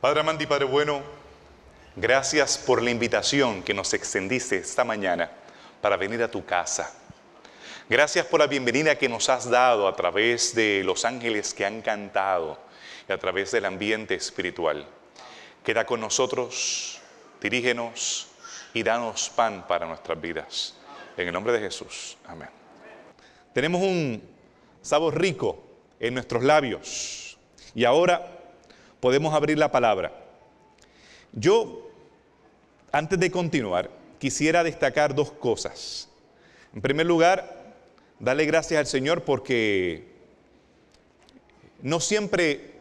Padre Amandi, Padre Bueno, gracias por la invitación que nos extendiste esta mañana para venir a tu casa. Gracias por la bienvenida que nos has dado a través de los ángeles que han cantado y a través del ambiente espiritual. Queda con nosotros, dirígenos y danos pan para nuestras vidas. En el nombre de Jesús. Amén. Tenemos un sabor rico en nuestros labios. Y ahora podemos abrir la palabra. Yo, antes de continuar, quisiera destacar dos cosas. En primer lugar, darle gracias al Señor porque no siempre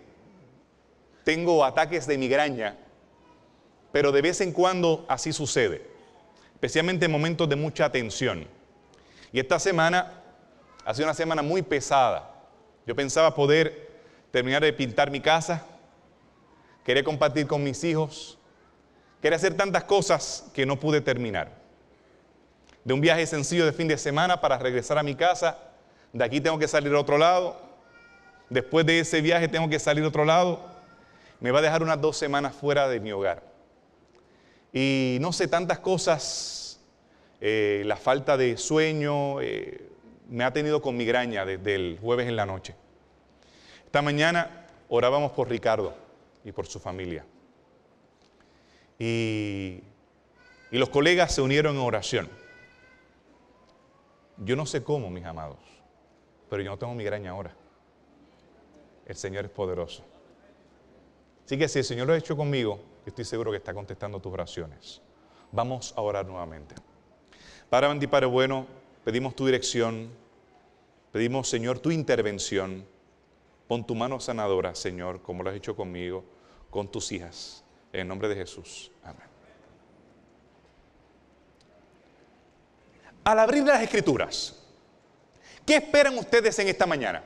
tengo ataques de migraña, pero de vez en cuando así sucede, especialmente en momentos de mucha tensión. Y esta semana ha sido una semana muy pesada. Yo pensaba poder terminar de pintar mi casa, quería compartir con mis hijos, quería hacer tantas cosas que no pude terminar. De un viaje sencillo de fin de semana para regresar a mi casa, de aquí tengo que salir a otro lado, después de ese viaje tengo que salir a otro lado, me va a dejar unas dos semanas fuera de mi hogar. Y no sé, tantas cosas, eh, la falta de sueño, eh, me ha tenido con migraña desde el jueves en la noche. Esta mañana orábamos por Ricardo y por su familia. Y, y los colegas se unieron en oración. Yo no sé cómo, mis amados, pero yo no tengo migraña ahora. El Señor es poderoso. Así que si el Señor lo ha hecho conmigo, estoy seguro que está contestando tus oraciones. Vamos a orar nuevamente. Para Bandi, Padre bueno, pedimos tu dirección, pedimos, Señor, tu intervención. Pon tu mano sanadora, Señor, como lo has hecho conmigo con tus hijas. En el nombre de Jesús. Amén. Al abrir las escrituras, ¿qué esperan ustedes en esta mañana?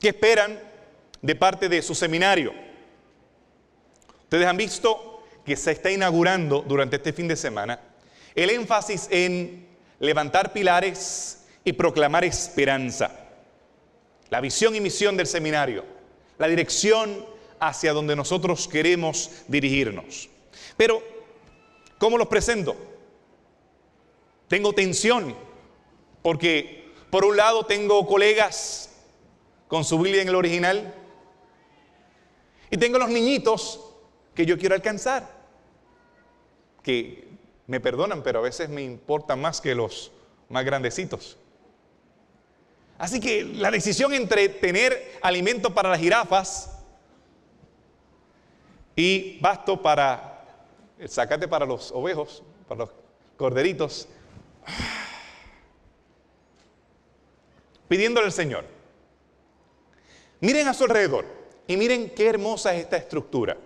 ¿Qué esperan de parte de su seminario? Ustedes han visto que se está inaugurando durante este fin de semana el énfasis en levantar pilares y proclamar esperanza la visión y misión del seminario, la dirección hacia donde nosotros queremos dirigirnos. Pero, ¿cómo los presento? Tengo tensión, porque por un lado tengo colegas con su Biblia en el original, y tengo los niñitos que yo quiero alcanzar, que me perdonan, pero a veces me importan más que los más grandecitos. Así que la decisión entre tener alimento para las jirafas y basto para el para los ovejos, para los corderitos, pidiéndole al Señor. Miren a su alrededor y miren qué hermosa es esta estructura.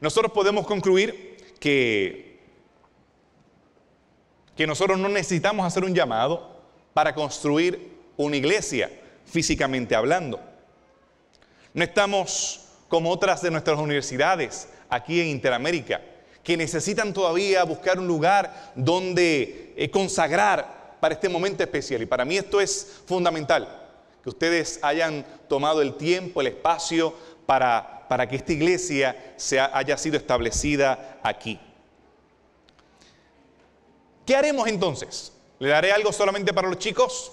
Nosotros podemos concluir que, que nosotros no necesitamos hacer un llamado para construir una iglesia, físicamente hablando. No estamos como otras de nuestras universidades aquí en Interamérica, que necesitan todavía buscar un lugar donde eh, consagrar para este momento especial. Y para mí esto es fundamental, que ustedes hayan tomado el tiempo, el espacio para, para que esta iglesia se haya sido establecida aquí. ¿Qué haremos entonces? ¿Le daré algo solamente para los chicos?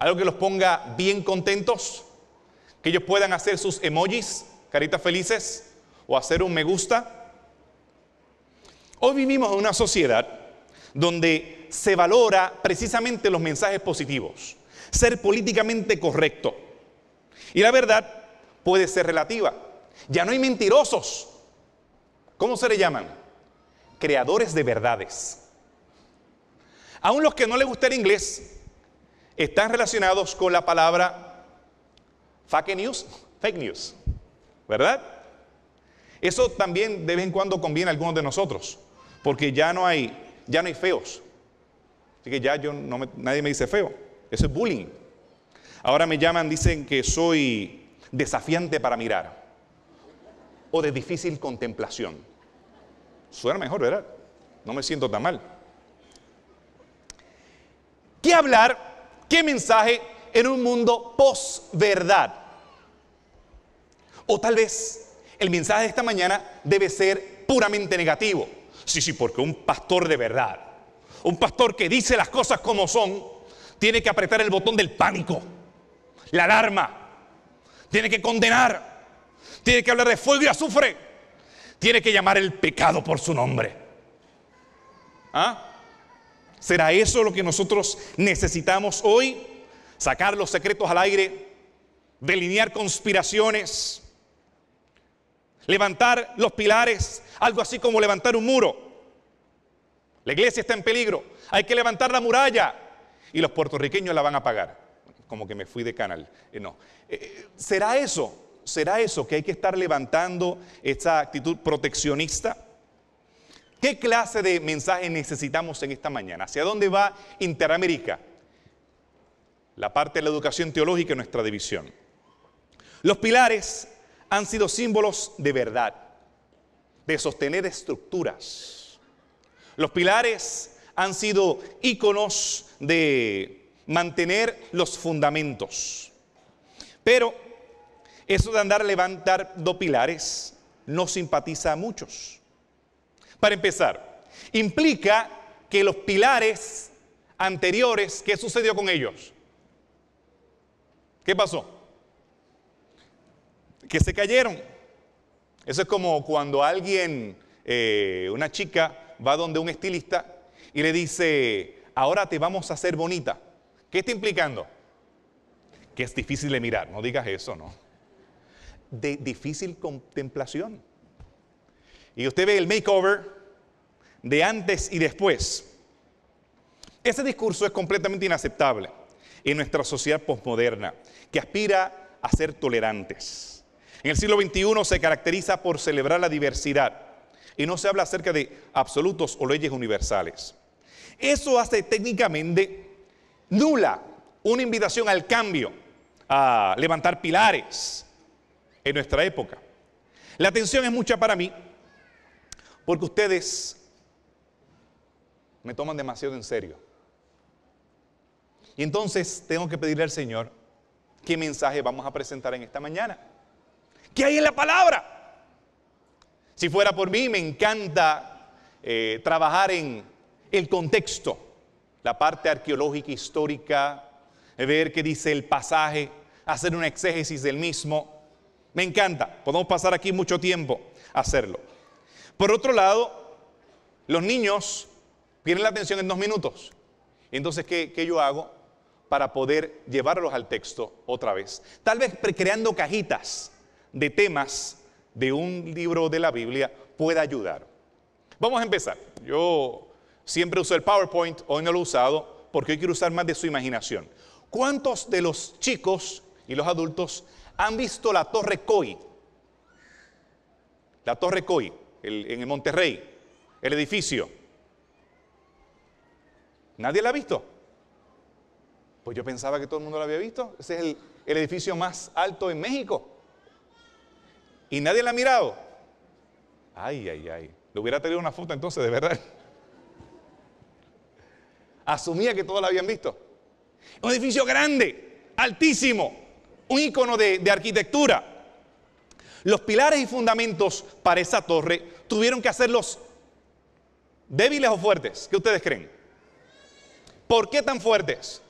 algo que los ponga bien contentos, que ellos puedan hacer sus emojis, caritas felices, o hacer un me gusta. Hoy vivimos en una sociedad donde se valora precisamente los mensajes positivos, ser políticamente correcto. Y la verdad puede ser relativa. Ya no hay mentirosos. ¿Cómo se le llaman? Creadores de verdades. Aún los que no les gusta el inglés, están relacionados con la palabra fake news, fake news, ¿verdad? Eso también de vez en cuando conviene a algunos de nosotros, porque ya no hay, ya no hay feos. Así que ya yo nadie me dice feo. Eso es bullying. Ahora me llaman, dicen que soy desafiante para mirar o de difícil contemplación. Suena mejor, ¿verdad? No me siento tan mal. ¿Qué hablar ¿Qué mensaje en un mundo posverdad? verdad O tal vez el mensaje de esta mañana debe ser puramente negativo. Sí, sí, porque un pastor de verdad, un pastor que dice las cosas como son, tiene que apretar el botón del pánico, la alarma, tiene que condenar, tiene que hablar de fuego y azufre, tiene que llamar el pecado por su nombre. ¿Ah? ¿Será eso lo que nosotros necesitamos hoy? Sacar los secretos al aire, delinear conspiraciones, levantar los pilares, algo así como levantar un muro. La iglesia está en peligro, hay que levantar la muralla y los puertorriqueños la van a pagar. Como que me fui de canal. Eh, no. Eh, eh, ¿Será eso? ¿Será eso que hay que estar levantando esta actitud proteccionista? ¿Qué clase de mensaje necesitamos en esta mañana? ¿Hacia dónde va Interamérica? La parte de la educación teológica en nuestra división. Los pilares han sido símbolos de verdad, de sostener estructuras. Los pilares han sido íconos de mantener los fundamentos. Pero eso de andar levantar dos pilares no simpatiza a muchos. Para empezar, implica que los pilares anteriores, ¿qué sucedió con ellos? ¿Qué pasó? Que se cayeron. Eso es como cuando alguien, eh, una chica, va donde un estilista y le dice, ahora te vamos a hacer bonita. ¿Qué está implicando? Que es difícil de mirar, no digas eso, ¿no? De difícil contemplación y usted ve el makeover de antes y después. Ese discurso es completamente inaceptable en nuestra sociedad posmoderna, que aspira a ser tolerantes. En el siglo XXI se caracteriza por celebrar la diversidad y no se habla acerca de absolutos o leyes universales. Eso hace técnicamente nula una invitación al cambio, a levantar pilares en nuestra época. La atención es mucha para mí porque ustedes me toman demasiado en serio. Y entonces tengo que pedirle al Señor qué mensaje vamos a presentar en esta mañana. ¿Qué hay en la palabra? Si fuera por mí, me encanta eh, trabajar en el contexto, la parte arqueológica, histórica, ver qué dice el pasaje, hacer una exégesis del mismo. Me encanta, podemos pasar aquí mucho tiempo a hacerlo. Por otro lado, los niños tienen la atención en dos minutos. Entonces, ¿qué, yo hago para poder llevarlos al texto otra vez? Tal vez creando cajitas de temas de un libro de la Biblia pueda ayudar. Vamos a empezar. Yo siempre uso el PowerPoint, hoy no lo he usado porque hoy quiero usar más de su imaginación. ¿Cuántos de los chicos y los adultos han visto la Torre Coy? La Torre Coy el, Monterrey, el edificio. Nadie la ha visto. Pues yo pensaba que todo el mundo lo había visto. Ese es el, edificio más alto en México. Y nadie la ha mirado. Ay, ay, ay. Le hubiera tenido una foto entonces, de verdad. Asumía que todos la habían visto. Un edificio grande, altísimo, un icono de arquitectura. Los pilares y fundamentos para esa torre tuvieron que hacerlos débiles o fuertes. ¿Qué ustedes creen? ¿Por qué tan fuertes?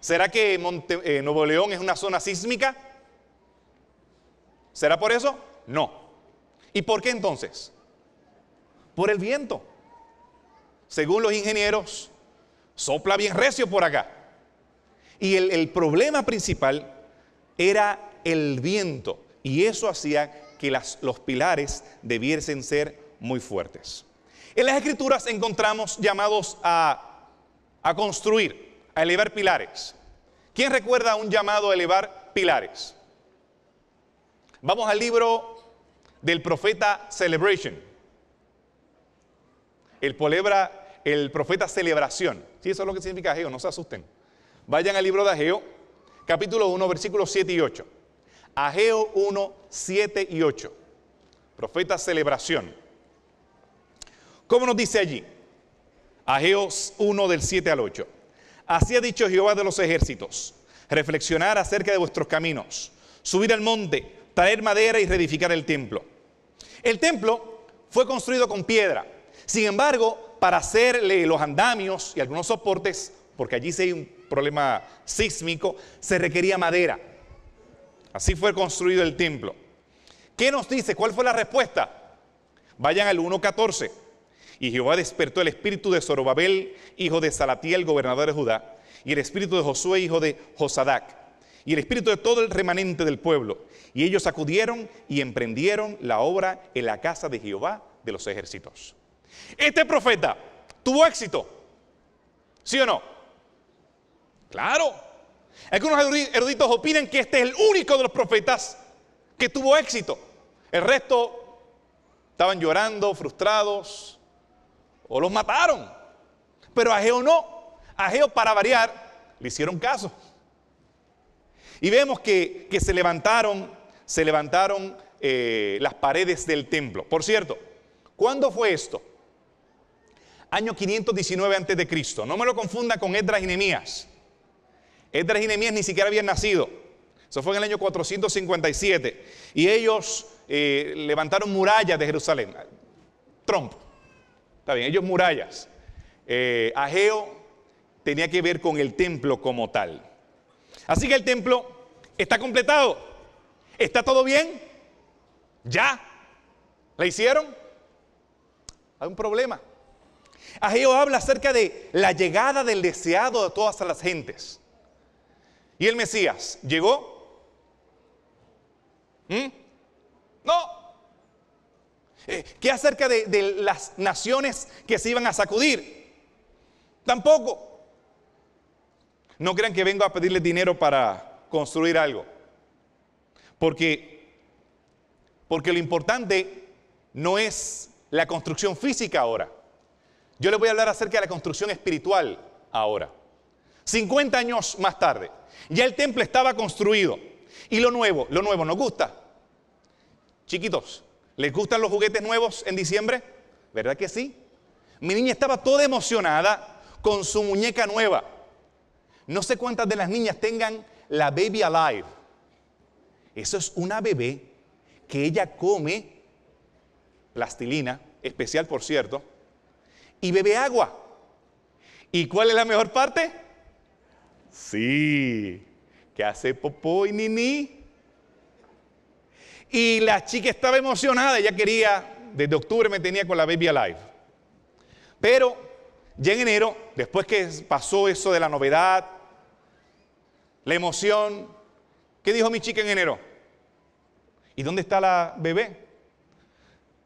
¿Será que Monte, eh, Nuevo León es una zona sísmica? ¿Será por eso? No. ¿Y por qué entonces? Por el viento. Según los ingenieros, sopla bien recio por acá. Y el problema principal era el viento y eso hacía que los pilares debiesen ser muy fuertes. En las escrituras encontramos llamados a, construir, a elevar pilares. ¿Quién recuerda un llamado a elevar pilares? Vamos al libro del profeta Celebration. El, polebra, el profeta Celebración. Sí, eso es lo que significa Ageo, no se asusten. Vayan al libro de Ageo, capítulo 1, versículos 7 y 8. Ageo 1, 7 y 8. Profeta celebración. ¿Cómo nos dice allí? Ageo 1 del 7 al 8. Así ha dicho Jehová de los ejércitos, reflexionar acerca de vuestros caminos, subir al monte, traer madera y reedificar el templo. El templo fue construido con piedra, sin embargo, para hacerle los andamios y algunos soportes, porque allí se hay un problema sísmico, se requería madera. Así fue construido el templo. ¿Qué nos dice? ¿Cuál fue la respuesta? Vayan al 1.14. Y Jehová despertó el espíritu de Zorobabel, hijo de Salatiel, gobernador de Judá, y el espíritu de Josué, hijo de Josadac, y el espíritu de todo el remanente del pueblo. Y ellos acudieron y emprendieron la obra en la casa de Jehová de los ejércitos. Este profeta tuvo éxito. ¿Sí o no? Claro. Algunos eruditos opinan que este es el único de los profetas que tuvo éxito. El resto estaban llorando, frustrados, o los mataron. Pero Ageo no. Ageo, para variar, le hicieron caso. Y vemos que, se levantaron, se levantaron eh, las paredes del templo. Por cierto, ¿cuándo fue esto? Año 519 a.C. No me lo confunda con Edras y Nehemías. Esdras y Nehemías ni siquiera habían nacido. Eso fue en el año 457. Y ellos eh, levantaron murallas de Jerusalén. Trump. Está bien, ellos murallas. Eh, Ageo tenía que ver con el templo como tal. Así que el templo está completado. ¿Está todo bien? ¿Ya? ¿La hicieron? Hay un problema. Ageo habla acerca de la llegada del deseado de todas las gentes. ¿Y el Mesías llegó? ¿Mm? No. Eh, ¿Qué acerca de, las naciones que se iban a sacudir? Tampoco. No crean que vengo a pedirles dinero para construir algo. Porque, porque lo importante no es la construcción física ahora. Yo les voy a hablar acerca de la construcción espiritual ahora. 50 años más tarde. Ya el templo estaba construido. Y lo nuevo, lo nuevo nos gusta. Chiquitos, ¿les gustan los juguetes nuevos en diciembre? ¿Verdad que sí? Mi niña estaba toda emocionada con su muñeca nueva. No sé cuántas de las niñas tengan la Baby Alive. Eso es una bebé que ella come plastilina, especial por cierto, y bebe agua. ¿Y cuál es la mejor parte? Sí, que hace popó y nini Y la chica estaba emocionada, ella quería, desde octubre me tenía con la Baby Alive. Pero ya en enero, después que pasó eso de la novedad, la emoción, ¿qué dijo mi chica en enero? ¿Y dónde está la bebé?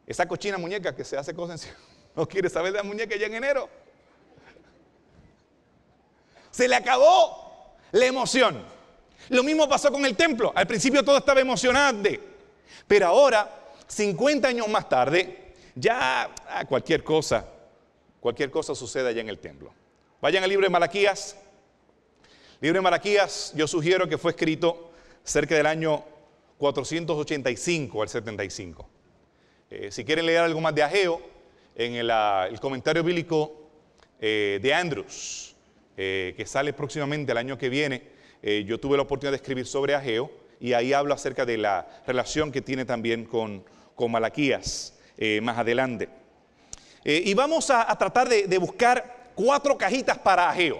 Esa cochina muñeca que se hace cosas, no quiere saber de la muñeca ya en enero. Se le acabó la emoción. Lo mismo pasó con el templo. Al principio todo estaba emocionante. Pero ahora, 50 años más tarde, ya ah, cualquier cosa, cualquier cosa sucede allá en el templo. Vayan al libro de Malaquías. Libro de Malaquías, yo sugiero que fue escrito cerca del año 485 al 75. Eh, si quieren leer algo más de Ageo, en el, ah, comentario bíblico eh, de Andrews, eh, que sale próximamente el año que viene, eh, yo tuve la oportunidad de escribir sobre Ageo y ahí hablo acerca de la relación que tiene también con, Malaquías eh, más adelante. y vamos a, tratar de, buscar cuatro cajitas para Ageo.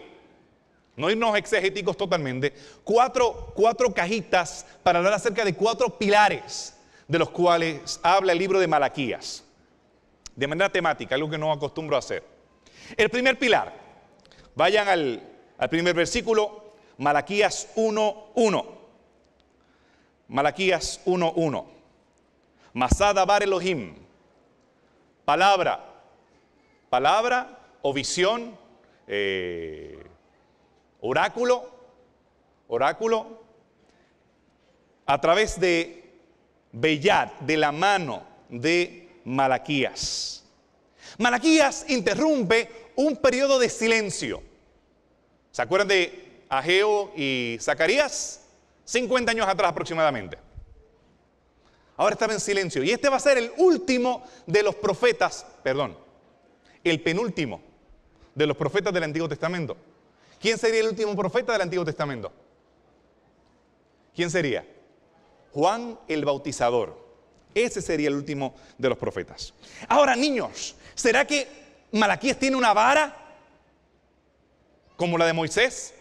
No irnos exegéticos totalmente. Cuatro, cuatro cajitas para hablar acerca de cuatro pilares de los cuales habla el libro de Malaquías. De manera temática, algo que no acostumbro a hacer. El primer pilar, Vayan al, primer versículo, Malaquías 1.1. Malaquías 1.1. Masada bar Elohim. Palabra. Palabra o visión. Eh, oráculo. Oráculo. A través de bellar de la mano de Malaquías. Malaquías interrumpe un periodo de silencio. ¿Se acuerdan de Ageo y Zacarías? 50 años atrás aproximadamente. Ahora estaba en silencio. Y este va a ser el último de los profetas, perdón, el penúltimo de los profetas del Antiguo Testamento. ¿Quién sería el último profeta del Antiguo Testamento? ¿Quién sería? Juan el Bautizador. Ese sería el último de los profetas. Ahora, niños, ¿será que Malaquías tiene una vara como la de Moisés,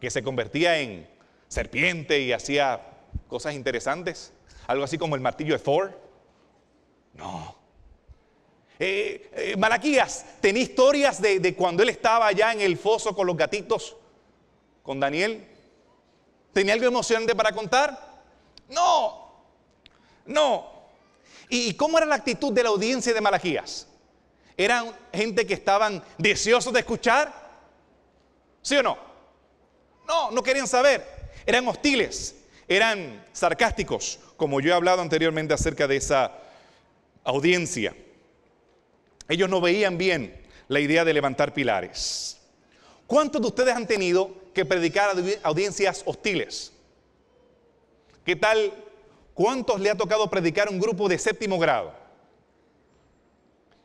que se convertía en serpiente y hacía cosas interesantes, algo así como el martillo de Thor. No. Eh, eh, Malaquías tenía historias de, de cuando él estaba allá en el foso con los gatitos, con Daniel. ¿Tenía algo emocionante para contar? No, no. ¿Y cómo era la actitud de la audiencia de Malaquías? Eran gente que estaban deseosos de escuchar. ¿Sí o no? No, no querían saber. Eran hostiles, eran sarcásticos, como yo he hablado anteriormente acerca de esa audiencia. Ellos no veían bien la idea de levantar pilares. ¿Cuántos de ustedes han tenido que predicar a audiencias hostiles? ¿Qué tal? ¿Cuántos le ha tocado predicar un grupo de séptimo grado?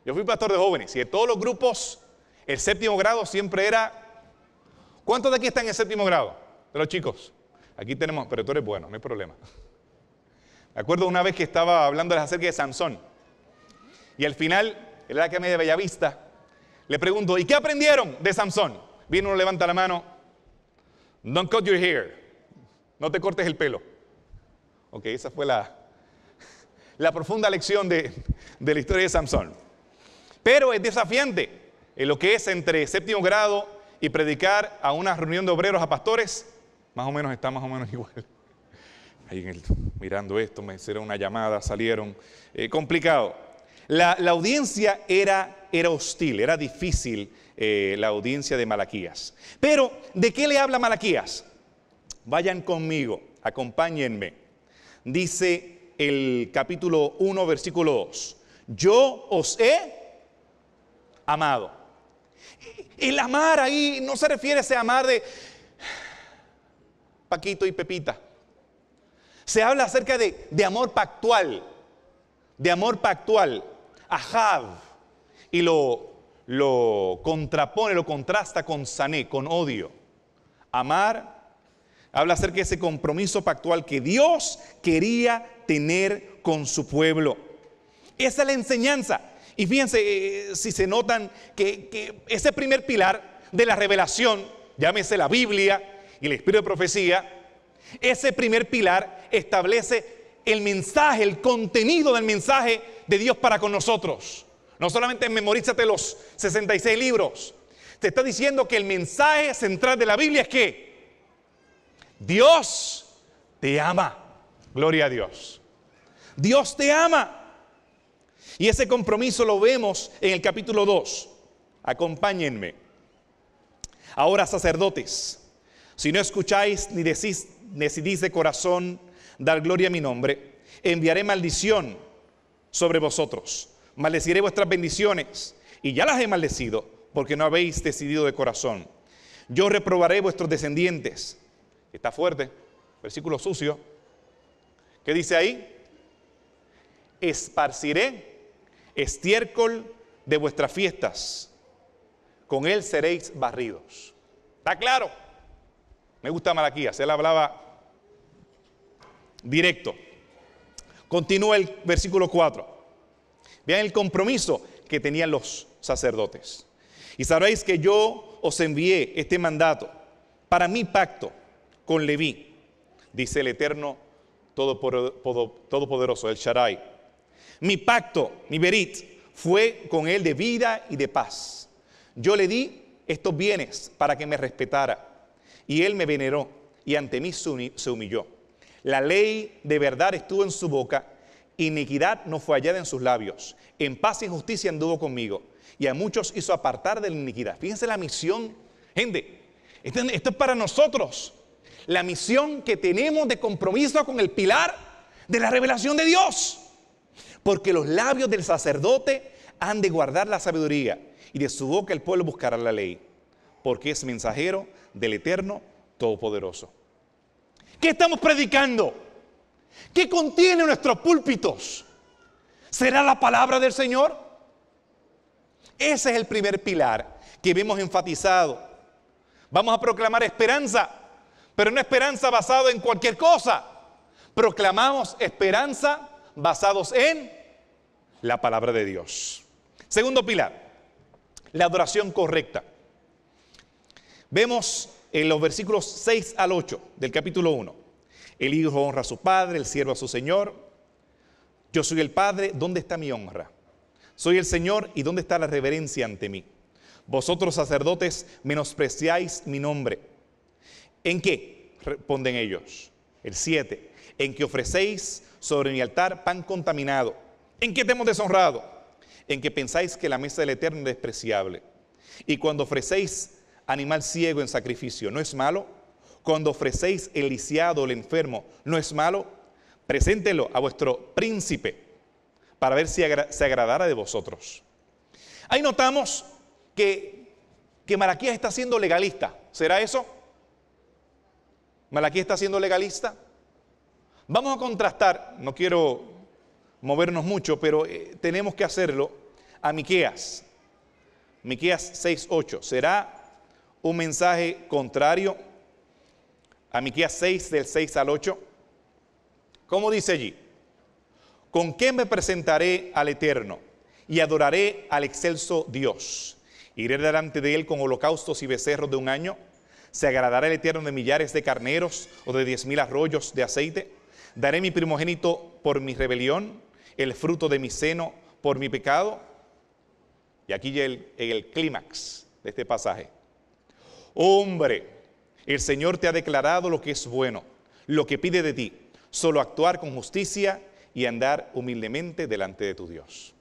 Yo fui pastor de jóvenes y de todos los grupos, el séptimo grado siempre era... ¿Cuántos de aquí están en el séptimo grado? De los chicos. Aquí tenemos, pero tú eres bueno, no hay problema. Me acuerdo una vez que estaba hablando acerca de Sansón. Y al final, el la que me de Bellavista, le pregunto, ¿y qué aprendieron de Sansón? Viene uno, levanta la mano. Don't cut your hair. No te cortes el pelo. Ok, esa fue la, la profunda lección de, la historia de Sansón pero es desafiante en lo que es entre séptimo grado y predicar a una reunión de obreros a pastores, más o menos está más o menos igual. Ahí mirando esto, me hicieron una llamada, salieron. Eh, complicado. La, audiencia era, era, hostil, era difícil eh, la audiencia de Malaquías. Pero, ¿de qué le habla Malaquías? Vayan conmigo, acompáñenme. Dice el capítulo 1, versículo 2. Yo os he amado. El amar ahí no se refiere a ese amar de Paquito y Pepita. Se habla acerca de, amor pactual, de amor pactual, Jav y lo, lo contrapone, lo contrasta con sané, con odio. Amar habla acerca de ese compromiso pactual que Dios quería tener con su pueblo. Esa es la enseñanza. Y fíjense eh, si se notan que, que ese primer pilar de la revelación, llámese la Biblia y el Espíritu de Profecía, ese primer pilar establece el mensaje, el contenido del mensaje de Dios para con nosotros. No solamente memorízate los 66 libros. Te está diciendo que el mensaje central de la Biblia es que Dios te ama. Gloria a Dios. Dios te ama. Y ese compromiso lo vemos en el capítulo 2. Acompáñenme. Ahora, sacerdotes, si no escucháis ni decís, decidís de corazón dar gloria a mi nombre, enviaré maldición sobre vosotros. Maldeciré vuestras bendiciones y ya las he maldecido porque no habéis decidido de corazón. Yo reprobaré vuestros descendientes. Está fuerte, versículo sucio. ¿Qué dice ahí? Esparciré estiércol de vuestras fiestas, con él seréis barridos. ¿Está claro? Me gusta Malaquías, él hablaba directo. Continúa el versículo 4. Vean el compromiso que tenían los sacerdotes. Y sabréis que yo os envié este mandato para mi pacto con Leví, dice el Eterno Todopoderoso, el Sharai. Mi pacto, mi verit, fue con él de vida y de paz. Yo le di estos bienes para que me respetara, y él me veneró, y ante mí se humilló. La ley de verdad estuvo en su boca, iniquidad no fue hallada en sus labios. En paz y justicia anduvo conmigo, y a muchos hizo apartar de la iniquidad. Fíjense la misión, gente, esto, es para nosotros. La misión que tenemos de compromiso con el pilar de la revelación de Dios porque los labios del sacerdote han de guardar la sabiduría y de su boca el pueblo buscará la ley, porque es mensajero del Eterno Todopoderoso. ¿Qué estamos predicando? ¿Qué contiene nuestros púlpitos? ¿Será la palabra del Señor? Ese es el primer pilar que vemos enfatizado. Vamos a proclamar esperanza, pero no esperanza basada en cualquier cosa. Proclamamos esperanza basados en la palabra de Dios. Segundo pilar, la adoración correcta. Vemos en los versículos 6 al 8 del capítulo 1, el hijo honra a su padre, el siervo a su señor. Yo soy el padre, ¿dónde está mi honra? Soy el Señor y ¿dónde está la reverencia ante mí? Vosotros sacerdotes menospreciáis mi nombre. ¿En qué? Responden ellos. El 7. En que ofrecéis sobre mi altar pan contaminado ¿En qué te hemos deshonrado? En que pensáis que la mesa del Eterno es despreciable. Y cuando ofrecéis animal ciego en sacrificio, ¿no es malo? Cuando ofrecéis el lisiado, el enfermo, ¿no es malo? Preséntelo a vuestro príncipe para ver si se agradará de vosotros. Ahí notamos que, que Malaquías está siendo legalista. ¿Será eso? ¿Malaquías está siendo legalista? Vamos a contrastar, no quiero movernos mucho, pero eh, tenemos que hacerlo a Miqueas. Miqueas 6:8 será un mensaje contrario a Miqueas 6 del 6 al 8. ¿Cómo dice allí? ¿Con qué me presentaré al Eterno y adoraré al excelso Dios? Iré delante de él con holocaustos y becerros de un año. ¿Se agradará el Eterno de millares de carneros o de diez mil arroyos de aceite? ¿Daré mi primogénito por mi rebelión el fruto de mi seno por mi pecado? Y aquí ya el, el clímax de este pasaje. Hombre, el Señor te ha declarado lo que es bueno, lo que pide de ti, solo actuar con justicia y andar humildemente delante de tu Dios.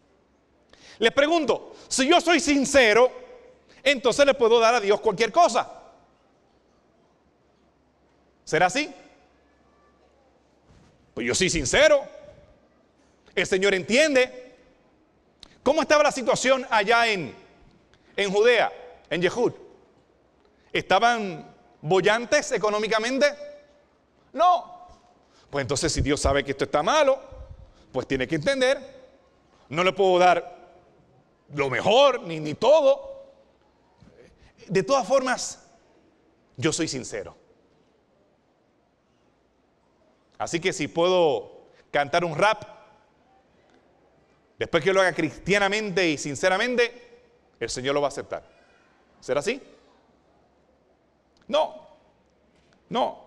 Les pregunto, si yo soy sincero, entonces le puedo dar a Dios cualquier cosa. ¿Será así? Pues yo soy sincero. El Señor entiende. ¿Cómo estaba la situación allá en, en Judea, en Yehud? ¿Estaban bollantes económicamente? No. Pues entonces si Dios sabe que esto está malo, pues tiene que entender. No le puedo dar lo mejor, ni, ni todo. De todas formas, yo soy sincero. Así que si puedo cantar un rap Después que lo haga cristianamente y sinceramente, el Señor lo va a aceptar. ¿Será así? No, no.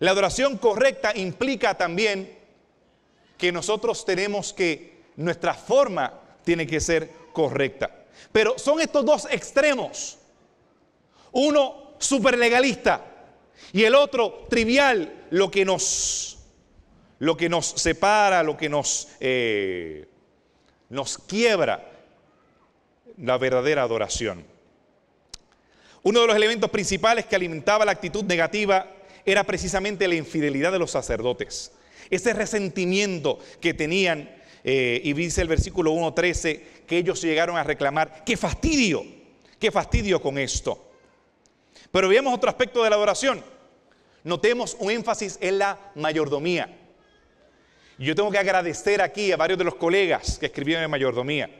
La adoración correcta implica también que nosotros tenemos que, nuestra forma tiene que ser correcta. Pero son estos dos extremos. Uno super legalista y el otro trivial, lo que nos, lo que nos separa, lo que nos... Eh, nos quiebra la verdadera adoración. Uno de los elementos principales que alimentaba la actitud negativa era precisamente la infidelidad de los sacerdotes. Ese resentimiento que tenían, eh, y dice el versículo 1.13, que ellos llegaron a reclamar, qué fastidio, qué fastidio con esto. Pero veamos otro aspecto de la adoración. Notemos un énfasis en la mayordomía. Yo tengo que agradecer aquí a varios de los colegas que escribieron en mayordomía.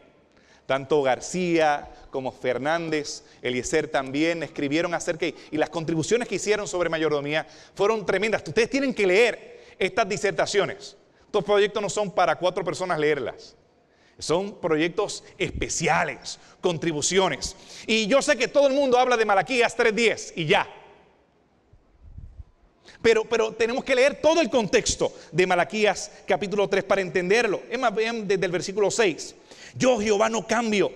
Tanto García como Fernández, Eliezer también escribieron acerca y las contribuciones que hicieron sobre mayordomía fueron tremendas. Ustedes tienen que leer estas disertaciones. Estos proyectos no son para cuatro personas leerlas. Son proyectos especiales, contribuciones. Y yo sé que todo el mundo habla de Malaquías 3.10 y ya. Pero, pero, tenemos que leer todo el contexto de Malaquías capítulo 3 para entenderlo. Es más bien desde el versículo 6. Yo Jehová no cambio.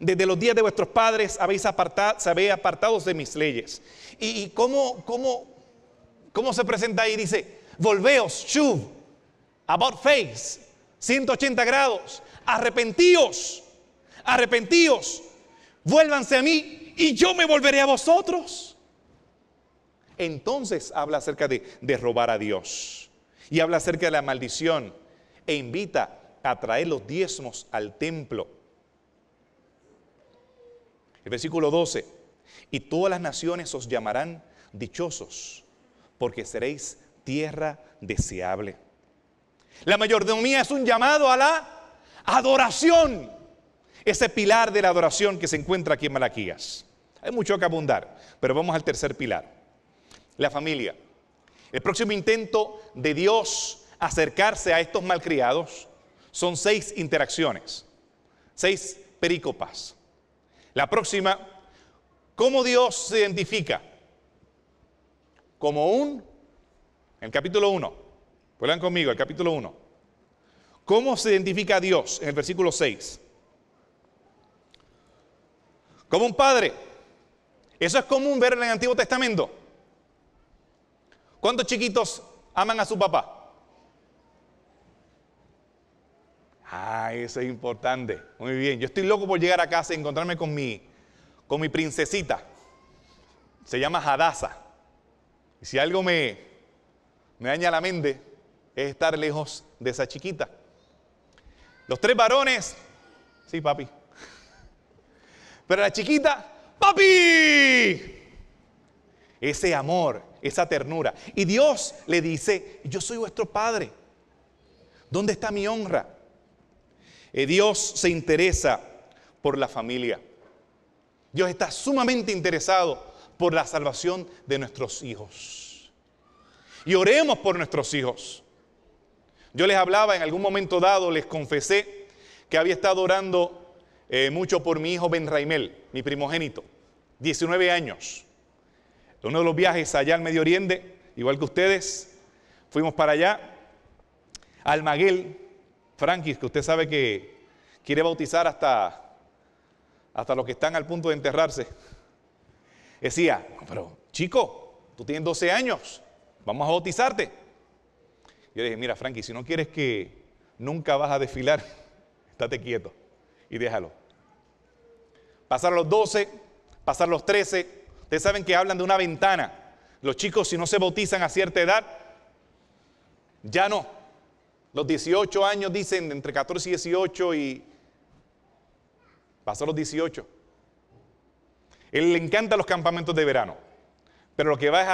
Desde los días de vuestros padres habéis apartado, se habéis apartados de mis leyes. ¿Y, cómo, se presenta ahí? Dice, volveos, shuv, about face, 180 grados, arrepentíos, arrepentíos, vuélvanse a mí y yo me volveré a vosotros. Entonces habla acerca de, robar a Dios y habla acerca de la maldición e invita a traer los diezmos al templo. El versículo 12, y todas las naciones os llamarán dichosos, porque seréis tierra deseable. La mayordomía es un llamado a la adoración, ese pilar de la adoración que se encuentra aquí en Malaquías. Hay mucho que abundar, pero vamos al tercer pilar la familia. El próximo intento de Dios acercarse a estos malcriados son seis interacciones, seis pericopas. La próxima, ¿cómo Dios se identifica? Como un, en el capítulo 1, vuelvan conmigo, el capítulo 1. ¿Cómo se identifica a Dios en el versículo 6? Como un padre. Eso es común ver en el Antiguo Testamento. ¿Cuántos chiquitos aman a su papá? Ah, eso es importante. Muy bien. Yo estoy loco por llegar a casa y encontrarme con mi, con mi princesita. Se llama Hadasa. Y si algo me, me daña la mente, es estar lejos de esa chiquita. Los tres varones, sí, papi. Pero la chiquita, papi. Ese amor, esa ternura. Y Dios le dice, yo soy vuestro Padre. ¿Dónde está mi honra? Eh, Dios se interesa por la familia. Dios está sumamente interesado por la salvación de nuestros hijos. Y oremos por nuestros hijos. Yo les hablaba en algún momento dado, les confesé que había estado orando eh, mucho por mi hijo Ben Raimel, mi primogénito, 19 años uno de los viajes allá al Medio Oriente, igual que ustedes, fuimos para allá, al Maguel, Frankis, que usted sabe que quiere bautizar hasta, hasta los que están al punto de enterrarse. Decía, pero chico, tú tienes 12 años, vamos a bautizarte. Yo dije, mira, Frankie, si no quieres que nunca vas a desfilar, estate quieto y déjalo. Pasar los 12, pasar los 13, Ustedes saben que hablan de una ventana. Los chicos si no se bautizan a cierta edad, ya no. Los 18 años dicen, entre 14 y 18 y pasó los 18. Él le encanta los campamentos de verano, pero lo que va es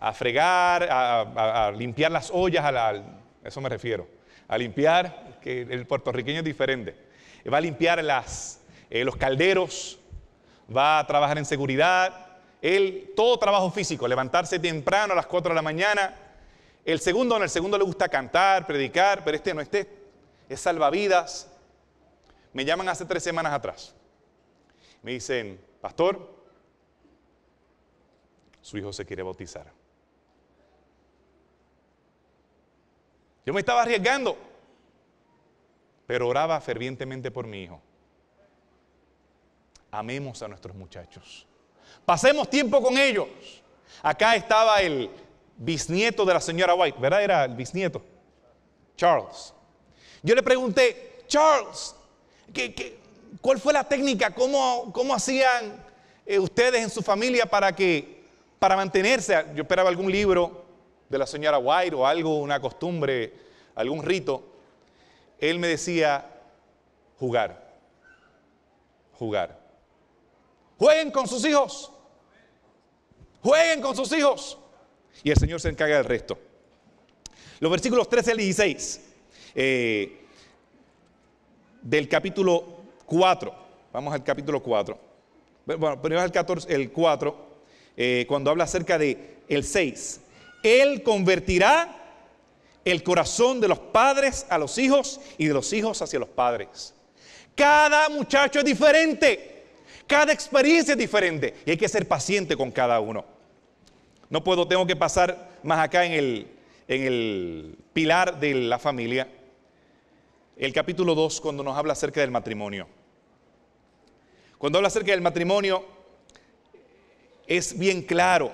a, fregar, a, limpiar las ollas, a la, eso me refiero, a limpiar, que el puertorriqueño es diferente. Va a limpiar las, eh, los calderos, va a trabajar en seguridad, él, todo trabajo físico, levantarse temprano a las 4 de la mañana. El segundo, en el segundo le gusta cantar, predicar, pero este no, este es salvavidas. Me llaman hace tres semanas atrás. Me dicen, pastor, su hijo se quiere bautizar. Yo me estaba arriesgando, pero oraba fervientemente por mi hijo amemos a nuestros muchachos. Pasemos tiempo con ellos. Acá estaba el bisnieto de la señora White, ¿verdad? Era el bisnieto, Charles. Yo le pregunté, Charles, ¿qué, qué cuál fue la técnica? ¿Cómo, cómo hacían eh, ustedes en su familia para, que, para mantenerse? Yo esperaba algún libro de la señora White o algo, una costumbre, algún rito. Él me decía, jugar, jugar. Jueguen con sus hijos. Jueguen con sus hijos. Y el Señor se encarga del resto. Los versículos 13 al 16 eh, del capítulo 4. Vamos al capítulo 4. Bueno, primero el, 14, el 4, cuando habla acerca de el 6. Él convertirá el corazón de los padres a los hijos y de los hijos hacia los padres. Cada muchacho es diferente. Cada experiencia es diferente y hay que ser paciente con cada uno. No puedo, tengo que pasar más acá en el, pilar de la familia. El capítulo 2, cuando nos habla acerca del matrimonio. Cuando habla acerca del matrimonio, es bien claro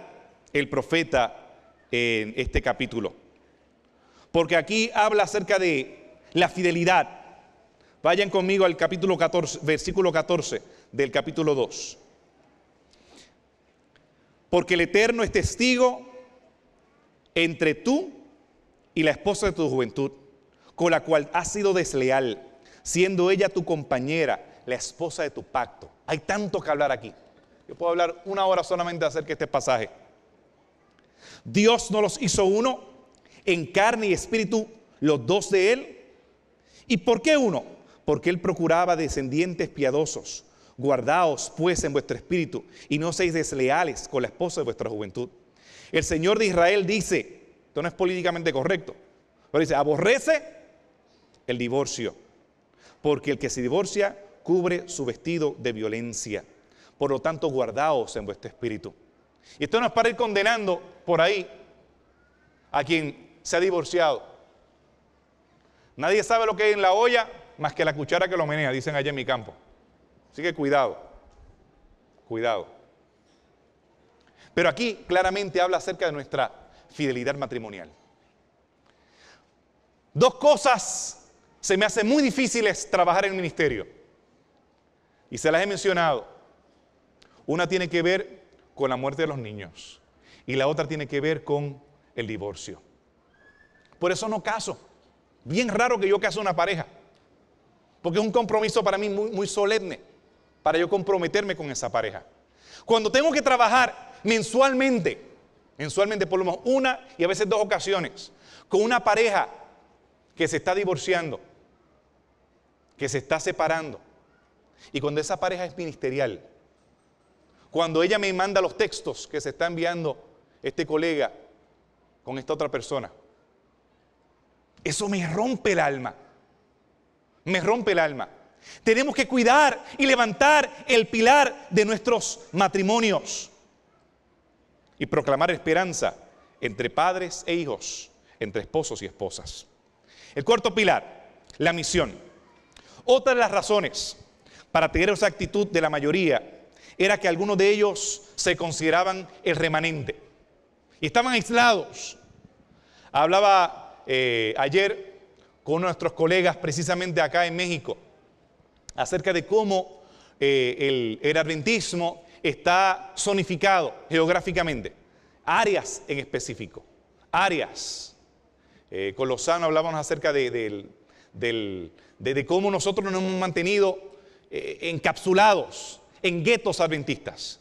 el profeta en este capítulo. Porque aquí habla acerca de la fidelidad. Vayan conmigo al capítulo 14, versículo 14 del capítulo 2. Porque el Eterno es testigo entre tú y la esposa de tu juventud, con la cual has sido desleal, siendo ella tu compañera, la esposa de tu pacto. Hay tanto que hablar aquí. Yo puedo hablar una hora solamente acerca de este pasaje. Dios no los hizo uno, en carne y espíritu, los dos de Él. ¿Y por qué uno? Porque Él procuraba descendientes piadosos Guardaos pues en vuestro espíritu y no seáis desleales con la esposa de vuestra juventud. El Señor de Israel dice, esto no es políticamente correcto, pero dice, aborrece el divorcio, porque el que se divorcia cubre su vestido de violencia. Por lo tanto, guardaos en vuestro espíritu. Y esto no es para ir condenando por ahí a quien se ha divorciado. Nadie sabe lo que hay en la olla más que la cuchara que lo menea, dicen allá en mi campo. Así que cuidado, cuidado. Pero aquí claramente habla acerca de nuestra fidelidad matrimonial. Dos cosas se me hacen muy difíciles trabajar en el ministerio. Y se las he mencionado. Una tiene que ver con la muerte de los niños y la otra tiene que ver con el divorcio. Por eso no caso. Bien raro que yo case una pareja, porque es un compromiso para mí muy, muy solemne para yo comprometerme con esa pareja. Cuando tengo que trabajar mensualmente, mensualmente por lo menos una y a veces dos ocasiones, con una pareja que se está divorciando, que se está separando, y cuando esa pareja es ministerial, cuando ella me manda los textos que se está enviando este colega con esta otra persona, eso me rompe el alma, me rompe el alma. Tenemos que cuidar y levantar el pilar de nuestros matrimonios y proclamar esperanza entre padres e hijos, entre esposos y esposas. El cuarto pilar, la misión. Otra de las razones para tener esa actitud de la mayoría era que algunos de ellos se consideraban el remanente y estaban aislados. Hablaba eh, ayer con nuestros colegas precisamente acá en México acerca de cómo eh, el, adventismo está zonificado geográficamente, áreas en específico, áreas. Eh, con Lozano hablábamos acerca de, cómo nosotros nos hemos mantenido eh, encapsulados en guetos adventistas.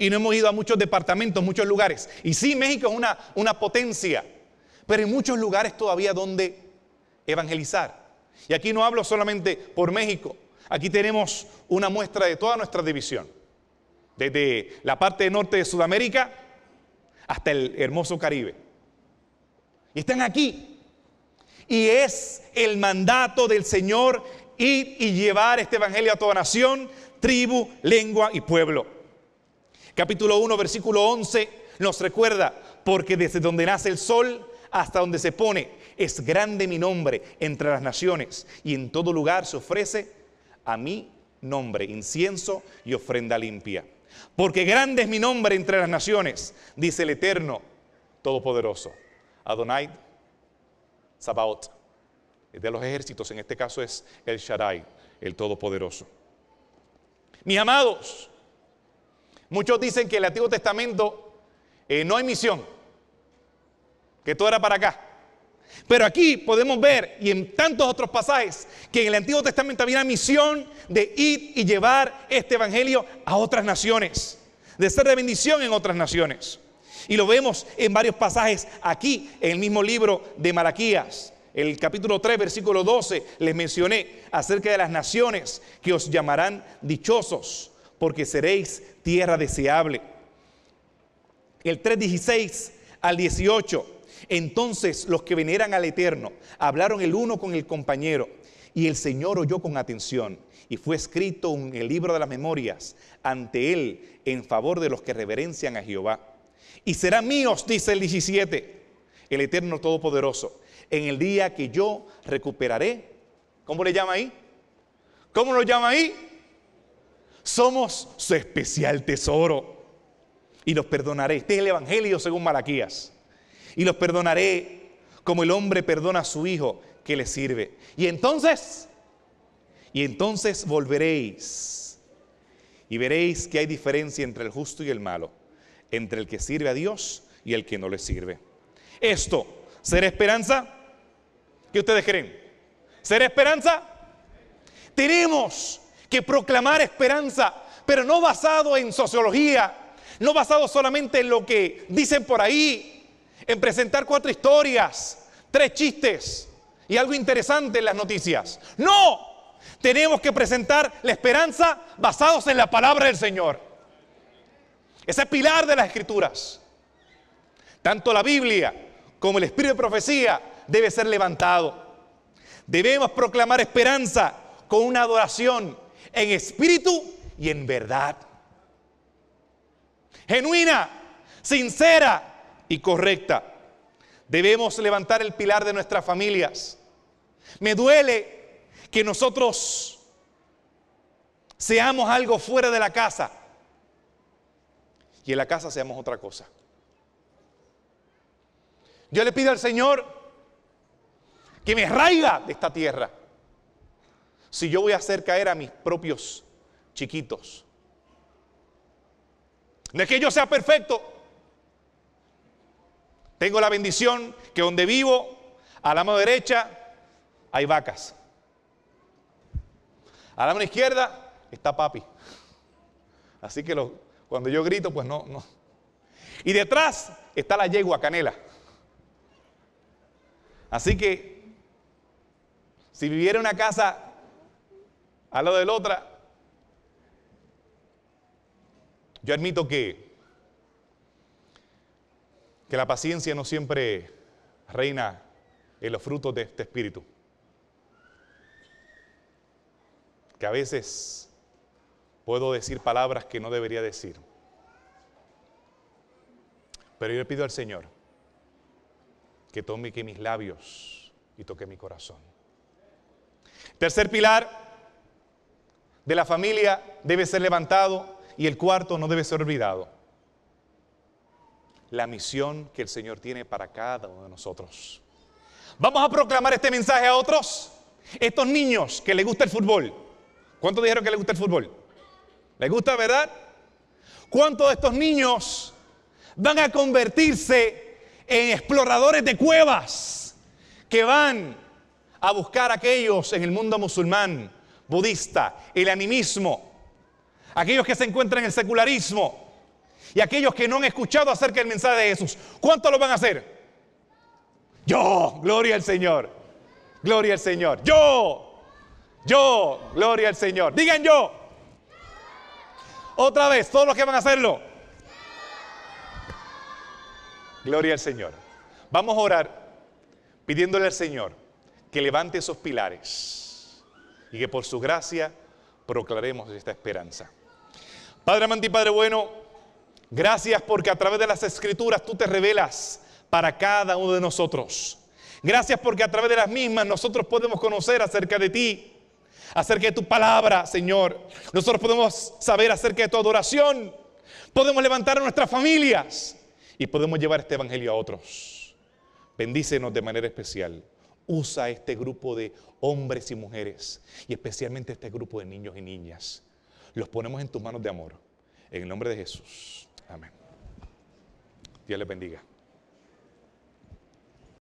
Y no hemos ido a muchos departamentos, muchos lugares. Y sí, México es una, una potencia, pero hay muchos lugares todavía donde evangelizar. Y aquí no hablo solamente por México, aquí tenemos una muestra de toda nuestra división, desde la parte norte de Sudamérica hasta el hermoso Caribe. Y están aquí. Y es el mandato del Señor ir y llevar este Evangelio a toda nación, tribu, lengua y pueblo. Capítulo 1, versículo 11 nos recuerda, porque desde donde nace el sol hasta donde se pone, es grande mi nombre entre las naciones y en todo lugar se ofrece a mi nombre incienso y ofrenda limpia. Porque grande es mi nombre entre las naciones, dice el Eterno Todopoderoso. Adonai es de los ejércitos, en este caso es el Shaddai, el Todopoderoso. Mis amados, muchos dicen que el Antiguo Testamento eh, no hay misión, que todo era para acá. Pero aquí podemos ver, y en tantos otros pasajes, que en el Antiguo Testamento había una misión de ir y llevar este Evangelio a otras naciones, de ser de bendición en otras naciones. Y lo vemos en varios pasajes aquí, en el mismo libro de Malaquías, el capítulo 3, versículo 12, les mencioné acerca de las naciones que os llamarán dichosos, porque seréis tierra deseable. El 3, 16 al 18 entonces los que veneran al Eterno hablaron el uno con el compañero y el Señor oyó con atención y fue escrito en el libro de las memorias ante Él en favor de los que reverencian a Jehová. Y será míos, dice el 17, el Eterno Todopoderoso, en el día que yo recuperaré. ¿Cómo le llama ahí? ¿Cómo lo llama ahí? Somos su especial tesoro. Y los perdonaré. Este es el Evangelio según Malaquías y los perdonaré como el hombre perdona a su hijo que le sirve. Y entonces, y entonces volveréis y veréis que hay diferencia entre el justo y el malo, entre el que sirve a Dios y el que no le sirve. Esto, ¿será esperanza? ¿Qué ustedes creen? ¿Será esperanza? Tenemos que proclamar esperanza, pero no basado en sociología, no basado solamente en lo que dicen por ahí, en presentar cuatro historias, tres chistes y algo interesante en las noticias. No, tenemos que presentar la esperanza basados en la palabra del Señor. Ese pilar de las escrituras. Tanto la Biblia como el espíritu de profecía debe ser levantado. Debemos proclamar esperanza con una adoración en espíritu y en verdad. Genuina, sincera, y correcta. Debemos levantar el pilar de nuestras familias. Me duele que nosotros seamos algo fuera de la casa y en la casa seamos otra cosa. Yo le pido al Señor que me raiga de esta tierra. Si yo voy a hacer caer a mis propios chiquitos. No que yo sea perfecto, tengo la bendición que donde vivo, a la mano derecha, hay vacas. A la mano izquierda está papi. Así que cuando yo grito, pues no, no. Y detrás está la yegua canela. Así que si viviera una casa al lado de la otra, yo admito que que la paciencia no siempre reina en los frutos de este espíritu. Que a veces puedo decir palabras que no debería decir. Pero yo le pido al Señor que tome que mis labios y toque mi corazón. Tercer pilar de la familia debe ser levantado y el cuarto no debe ser olvidado la misión que el Señor tiene para cada uno de nosotros. Vamos a proclamar este mensaje a otros. Estos niños que les gusta el fútbol. ¿Cuántos dijeron que les gusta el fútbol? ¿Les gusta, verdad? ¿Cuántos de estos niños van a convertirse en exploradores de cuevas que van a buscar a aquellos en el mundo musulmán, budista, el animismo, aquellos que se encuentran en el secularismo? Y aquellos que no han escuchado acerca del mensaje de Jesús, ¿cuánto lo van a hacer? Yo, gloria al Señor. Gloria al Señor. Yo, yo, gloria al Señor. Digan yo. Otra vez, todos los que van a hacerlo. Gloria al Señor. Vamos a orar pidiéndole al Señor que levante esos pilares y que por su gracia proclaremos esta esperanza. Padre amante y Padre bueno, Gracias porque a través de las escrituras tú te revelas para cada uno de nosotros. Gracias porque a través de las mismas nosotros podemos conocer acerca de ti, acerca de tu palabra, Señor. Nosotros podemos saber acerca de tu adoración. Podemos levantar a nuestras familias y podemos llevar este evangelio a otros. Bendícenos de manera especial. Usa este grupo de hombres y mujeres y especialmente este grupo de niños y niñas. Los ponemos en tus manos de amor. En el nombre de Jesús. Amén. Dios les bendiga.